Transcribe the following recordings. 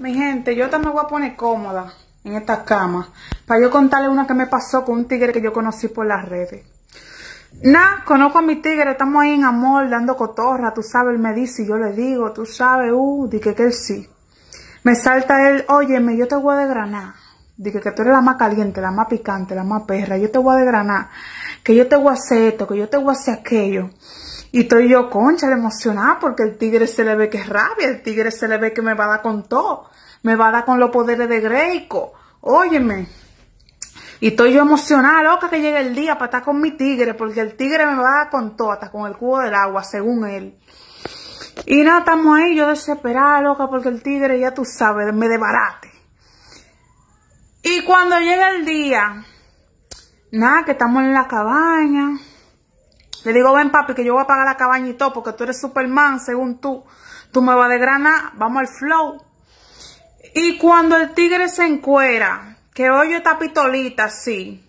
Mi gente, yo también voy a poner cómoda en esta cama para yo contarle una que me pasó con un tigre que yo conocí por las redes. Nah, conozco a mi tigre, estamos ahí en amor, dando cotorra, tú sabes, él me dice y yo le digo, tú sabes, uh, di que, él sí. Me salta él, óyeme, yo te voy a degranar Dije que tú eres la más caliente, la más picante, la más perra. Yo te voy a desgranar. Que yo te voy a hacer esto, que yo te voy a hacer aquello. Y estoy yo, concha, emocionada porque el tigre se le ve que es rabia, el tigre se le ve que me va a dar con todo, me va a dar con los poderes de Greico. Óyeme. Y estoy yo emocionada, loca, que llegue el día para estar con mi tigre, porque el tigre me va a dar con todo, hasta con el cubo del agua, según él. Y nada, estamos ahí, yo desesperada, loca, porque el tigre, ya tú sabes, me debarate. Y cuando llega el día, nada, que estamos en la cabaña, le digo, ven papi, que yo voy a pagar la cabaña y todo, porque tú eres Superman, según tú. Tú me vas de grana, vamos al flow. Y cuando el tigre se encuera, que yo está pitolita así,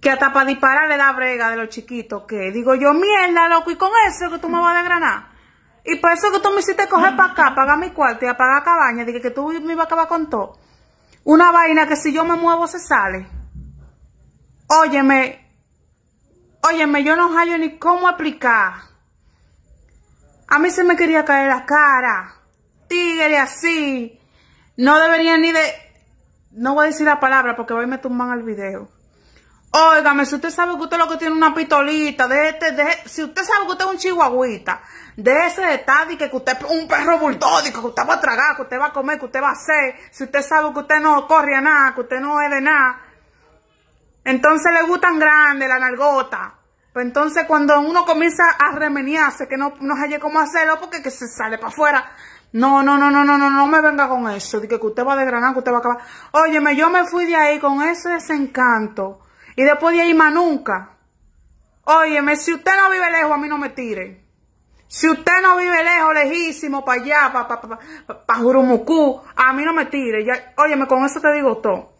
que hasta para disparar le da brega de los chiquitos, que digo yo, mierda, loco, y con eso que tú me vas de grana. Y por eso que tú me hiciste coger para acá, pagar mi cuarto y apagar cabaña, dije que tú me ibas a acabar con todo. Una vaina que si yo me muevo se sale. Óyeme, Óyeme, yo no hallo ni cómo aplicar. A mí se me quería caer la cara. Tigre así. No debería ni de... No voy a decir la palabra porque hoy me tumban al video. Óigame, si usted sabe que usted lo que tiene una pistolita, de este, de, si usted sabe que usted es un chihuahuita, de ese estadio, que usted es un perro bulldódico, que usted va a tragar, que usted va a comer, que usted va a hacer, si usted sabe que usted no corre a nada, que usted no es de nada, entonces le gustan grande la nargota, Pues entonces cuando uno comienza a remeniarse, que no, no haya cómo hacerlo porque que se sale para afuera. No, no, no, no, no, no, no me venga con eso. Dije que usted va de desgranar, que usted va a acabar. Óyeme, yo me fui de ahí con ese desencanto. Y después de ahí más nunca. Óyeme, si usted no vive lejos, a mí no me tire. Si usted no vive lejos, lejísimo, para allá, para pa, pa, pa, pa Jurumucú, a mí no me tire. Ya, óyeme, con eso te digo todo.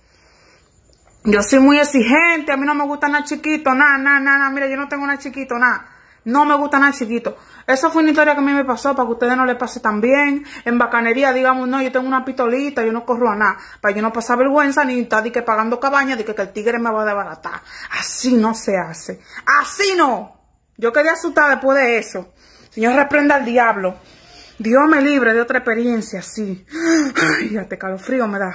Yo soy muy exigente, a mí no me gusta nada chiquito, nada, nada, nada, mira, yo no tengo nada chiquito, nada. No me gusta nada chiquito. Esa fue una historia que a mí me pasó, para que ustedes no les pase tan bien. En bacanería, digamos, no, yo tengo una pistolita, yo no corro a nada. Para yo no pasar vergüenza, ni estar de que pagando cabaña, de que, el tigre me va a desbaratar. Así no se hace. Así no. Yo quedé asustada después de eso. Señor, reprenda al diablo. Dios me libre de otra experiencia, sí. Ay, hasta calofrío me da.